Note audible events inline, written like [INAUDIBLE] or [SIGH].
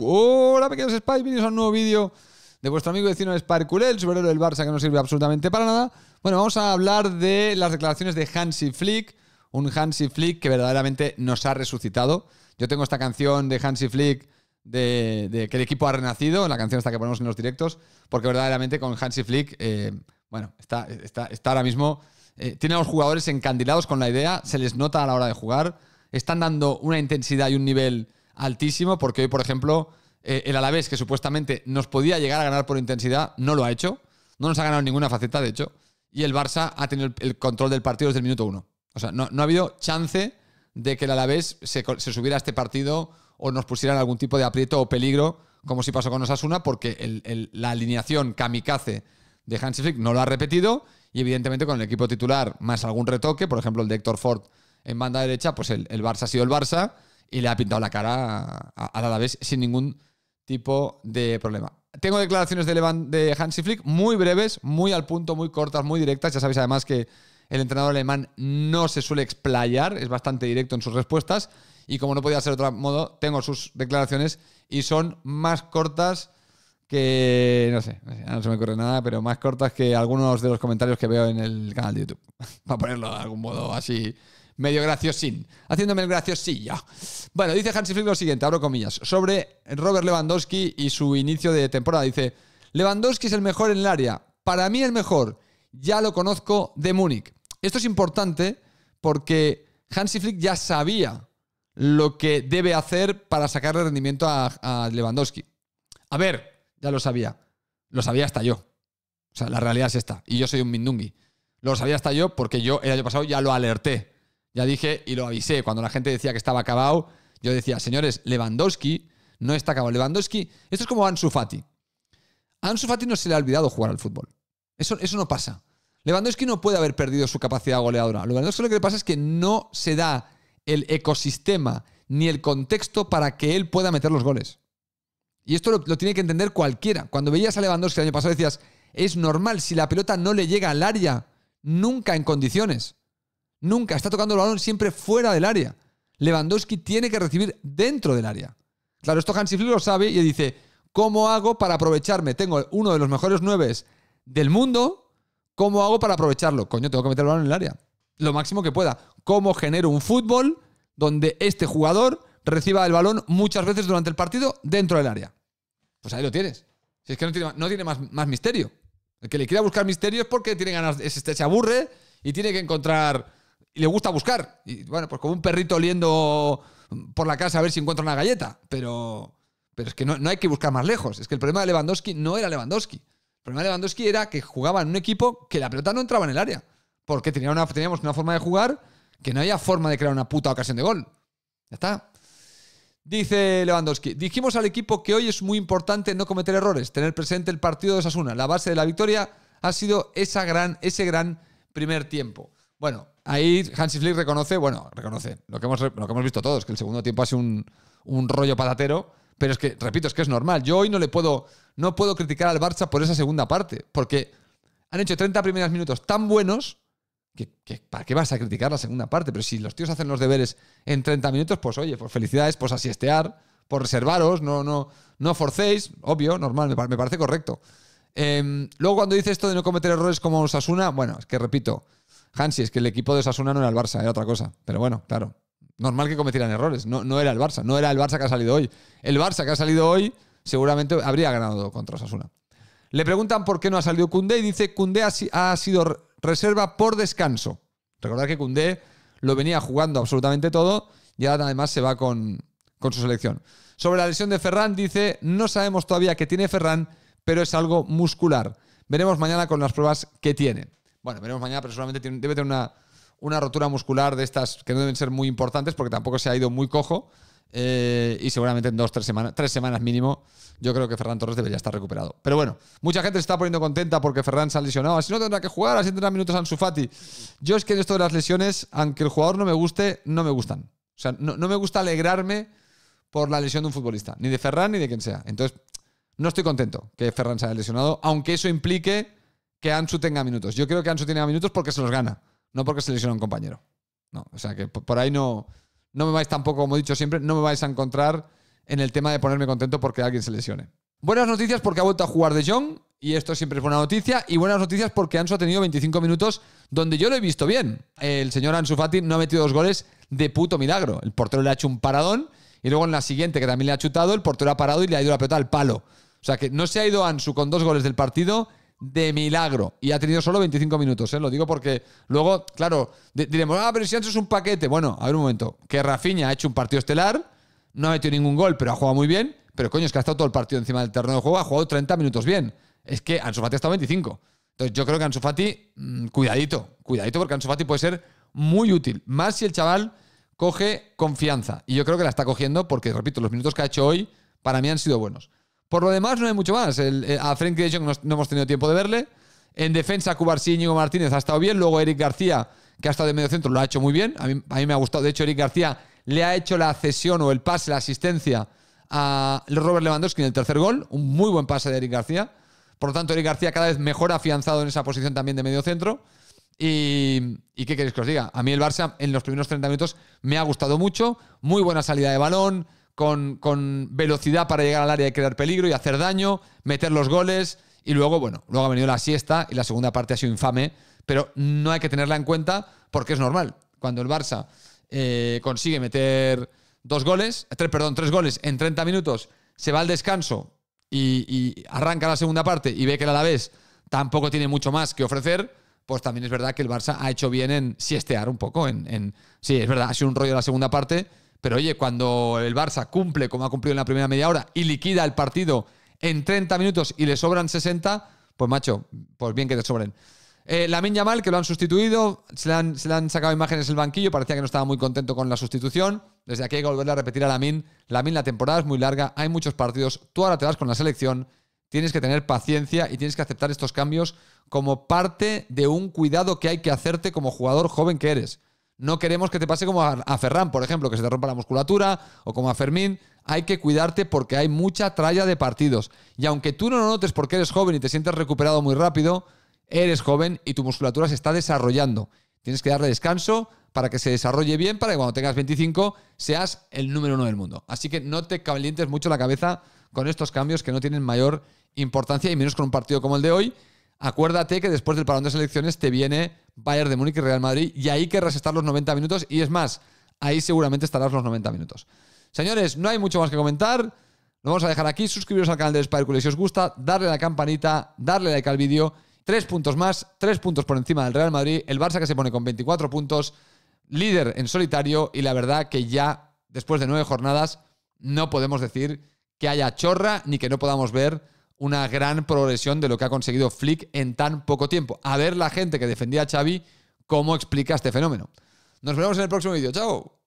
Hola pequeños Spy, bienvenidos a un nuevo vídeo de vuestro amigo vecino sobre el superhéroe del Barça que no sirve absolutamente para nada. Bueno, vamos a hablar de las declaraciones de Hansi Flick, un Hansi Flick que verdaderamente nos ha resucitado. Yo tengo esta canción de Hansi Flick de, que el equipo ha renacido, la canción esta que ponemos en los directos, porque verdaderamente con Hansi Flick, eh, bueno, está, ahora mismo, eh, tiene a los jugadores encandilados con la idea, se les nota a la hora de jugar, están dando una intensidad y un nivel altísimo, porque hoy, por ejemplo, eh, el Alavés, que supuestamente nos podía llegar a ganar por intensidad, no lo ha hecho. No nos ha ganado ninguna faceta, de hecho. Y el Barça ha tenido el, control del partido desde el minuto uno. O sea, no, ha habido chance de que el Alavés se, se subiera a este partido o nos pusieran algún tipo de aprieto o peligro, como si pasó con Osasuna, porque el, la alineación kamikaze de Hansi Flick no lo ha repetido y evidentemente con el equipo titular más algún retoque, por ejemplo el de Héctor Ford en banda derecha, pues el, el Barça ha sido el Barça y le ha pintado la cara a la vez sin ningún tipo de problema. Tengo declaraciones de, de Hansi Flick muy breves, muy al punto, muy cortas, muy directas. Ya sabéis además que el entrenador alemán no se suele explayar, es bastante directo en sus respuestas. Y como no podía ser de otro modo, tengo sus declaraciones y son más cortas que. No sé, no se me ocurre nada, pero más cortas que algunos de los comentarios que veo en el canal de YouTube. [LAUGHS] Para ponerlo de algún modo así medio graciosín, haciéndome el ya Bueno, dice Hansi Flick lo siguiente, abro comillas, sobre Robert Lewandowski y su inicio de temporada. Dice, Lewandowski es el mejor en el área, para mí el mejor, ya lo conozco de Múnich. Esto es importante porque Hansi Flick ya sabía lo que debe hacer para sacarle rendimiento a, a Lewandowski. A ver, ya lo sabía. Lo sabía hasta yo. O sea, la realidad es esta. Y yo soy un mindungui. Lo sabía hasta yo porque yo el año pasado ya lo alerté ya dije y lo avisé, cuando la gente decía que estaba acabado, yo decía, señores, Lewandowski no está acabado. Lewandowski, esto es como Ansu Fati. Ansu Fati no se le ha olvidado jugar al fútbol. Eso, eso no pasa. Lewandowski no puede haber perdido su capacidad goleadora. Lewandowski lo que le pasa es que no se da el ecosistema ni el contexto para que él pueda meter los goles. Y esto lo tiene que entender cualquiera. Cuando veías a Lewandowski el año pasado decías, es normal, si la pelota no le llega al área, nunca en condiciones. Nunca está tocando el balón siempre fuera del área. Lewandowski tiene que recibir dentro del área. Claro, esto Hansi Flick lo sabe y dice, ¿cómo hago para aprovecharme? Tengo uno de los mejores nueves del mundo, ¿cómo hago para aprovecharlo? Coño, tengo que meter el balón en el área. Lo máximo que pueda. ¿Cómo genero un fútbol donde este jugador reciba el balón muchas veces durante el partido dentro del área? Pues ahí lo tienes. Si es que no tiene, más, misterio. El que le quiera buscar misterio es porque tiene ganas, se aburre y tiene que encontrar le gusta buscar. Y bueno, pues como un perrito oliendo por la casa a ver si encuentra una galleta. Pero, pero es que no, hay que buscar más lejos. Es que el problema de Lewandowski no era Lewandowski. El problema de Lewandowski era que jugaba en un equipo que la pelota no entraba en el área. Porque tenía una, teníamos una forma de jugar que no había forma de crear una puta ocasión de gol. Ya está. Dice Lewandowski, dijimos al equipo que hoy es muy importante no cometer errores, tener presente el partido de Sasuna. La base de la victoria ha sido esa gran, ese gran primer tiempo. Bueno, ahí Hansi Flick reconoce, bueno, reconoce lo que hemos, lo que hemos visto todos, que el segundo tiempo ha sido un, rollo patatero, pero es que, repito, es que es normal. Yo hoy no le puedo, no puedo criticar al Barça por esa segunda parte, porque han hecho 30 primeros minutos tan buenos que, ¿para qué vas a criticar la segunda parte? Pero si los tíos hacen los deberes en 30 minutos, pues oye, pues felicidades, pues asiestear, por reservaros, no, no, no forcéis, obvio, normal, me, parece correcto. Em, luego cuando dice esto de no cometer errores como Osasuna, bueno, es que repito, Hansi, es que el equipo de Osasuna no era el Barça, era otra cosa. Pero bueno, claro. Normal que cometieran errores. No, no era el Barça. No era el Barça que ha salido hoy. El Barça que ha salido hoy seguramente habría ganado contra Osasuna. Le preguntan por qué no ha salido Cundé y dice Cundé ha, sido reserva por descanso. Recordad que Cundé lo venía jugando absolutamente todo y ahora además se va con, con su selección. Sobre la lesión de Ferran dice no sabemos todavía qué tiene Ferran, pero es algo muscular. Veremos mañana con las pruebas que tiene. Bueno, veremos mañana, pero seguramente debe tener una, una rotura muscular de estas que no deben ser muy importantes porque tampoco se ha ido muy cojo. Eh, y seguramente en dos, tres semanas, tres semanas mínimo, yo creo que Ferran Torres debería estar recuperado. Pero bueno, mucha gente se está poniendo contenta porque Ferran se ha lesionado. Así no tendrá que jugar, así tendrá minutos Ansu Fati. Yo es que en esto de las lesiones, aunque el jugador no me guste, no me gustan. O sea, no, no me gusta alegrarme por la lesión de un futbolista, ni de Ferran ni de quien sea. Entonces, no estoy contento que Ferran se haya lesionado, aunque eso implique que Ansu tenga minutos. Yo creo que Ansu tenga minutos porque se los gana, no porque se lesiona un compañero. No, o sea que por ahí no, no me vais tampoco, como he dicho siempre, no me vais a encontrar en el tema de ponerme contento porque alguien se lesione. Buenas noticias porque ha vuelto a jugar De Jong y esto siempre es buena noticia. Y buenas noticias porque Ansu ha tenido 25 minutos donde yo lo he visto bien. El señor Ansu Fati no ha metido dos goles de puto milagro. El portero le ha hecho un paradón y luego en la siguiente, que también le ha chutado, el portero ha parado y le ha ido la pelota al palo. O sea que no se ha ido Ansu con dos goles del partido de milagro. Y ha tenido solo 25 minutos, ¿eh? lo digo porque luego, claro, diremos, ah, pero si antes es un paquete. Bueno, a ver un momento, que Rafinha ha hecho un partido estelar, no ha metido ningún gol, pero ha jugado muy bien, pero coño, es que ha estado todo el partido encima del terreno de juego, ha jugado 30 minutos bien. Es que Ansu ha estado 25. Entonces yo creo que Ansu mm, cuidadito, cuidadito porque Ansu puede ser muy útil, más si el chaval coge confianza. Y yo creo que la está cogiendo porque, repito, los minutos que ha hecho hoy para mí han sido buenos. Por lo demás, no hay mucho más. Eh, a Frank de no, no, hemos tenido tiempo de verle. En defensa, Cubarsí Íñigo Martínez ha estado bien. Luego Eric García, que ha estado de medio centro, lo ha hecho muy bien. A mí, me ha gustado. De hecho, Eric García le ha hecho la cesión o el pase, la asistencia a Robert Lewandowski en el tercer gol. Un muy buen pase de Eric García. Por lo tanto, Eric García cada vez mejor afianzado en esa posición también de medio centro. Y, y, qué queréis que os diga? A mí el Barça en los primeros 30 minutos me ha gustado mucho. Muy buena salida de balón, con, velocidad para llegar al área y crear peligro y hacer daño, meter los goles. Y luego, bueno, luego ha venido la siesta y la segunda parte ha sido infame, pero no hay que tenerla en cuenta porque es normal. Cuando el Barça eh, consigue meter dos goles, tres, perdón, tres goles en 30 minutos, se va al descanso y, arranca la segunda parte y ve que el Alavés tampoco tiene mucho más que ofrecer, pues también es verdad que el Barça ha hecho bien en siestear un poco. sí, es verdad, ha sido un rollo la segunda parte, pero oye, cuando el Barça cumple como ha cumplido en la primera media hora y liquida el partido en 30 minutos y le sobran 60, pues macho, pues bien que te sobren. Eh, la Mal, que lo han sustituido, se le han, sacado imágenes el banquillo, parecía que no estaba muy contento con la sustitución. Desde aquí hay que volverle a repetir a Lamin. Lamin, la temporada es muy larga, hay muchos partidos, tú ahora te vas con la selección, tienes que tener paciencia y tienes que aceptar estos cambios como parte de un cuidado que hay que hacerte como jugador joven que eres. No queremos que te pase como a, Ferran, por ejemplo, que se te rompa la musculatura, o como a Fermín. Hay que cuidarte porque hay mucha tralla de partidos. Y aunque tú no lo notes porque eres joven y te sientes recuperado muy rápido, eres joven y tu musculatura se está desarrollando. Tienes que darle descanso para que se desarrolle bien, para que cuando tengas 25 seas el número uno del mundo. Así que no te calientes mucho la cabeza con estos cambios que no tienen mayor importancia y menos con un partido como el de hoy. Acuérdate que después del parón de selecciones te viene Bayern de Múnich y Real Madrid, y ahí querrás estar los 90 minutos, y es más, ahí seguramente estarás los 90 minutos. Señores, no hay mucho más que comentar. Lo vamos a dejar aquí. Suscribiros al canal de y si os gusta, darle la campanita, darle like al vídeo. Tres puntos más, tres puntos por encima del Real Madrid. El Barça que se pone con 24 puntos, líder en solitario. Y la verdad que ya, después de nueve jornadas, no podemos decir que haya chorra ni que no podamos ver una gran progresión de lo que ha conseguido Flick en tan poco tiempo. A ver la gente que defendía a Xavi, cómo explica este fenómeno. Nos vemos en el próximo vídeo. ¡Chao!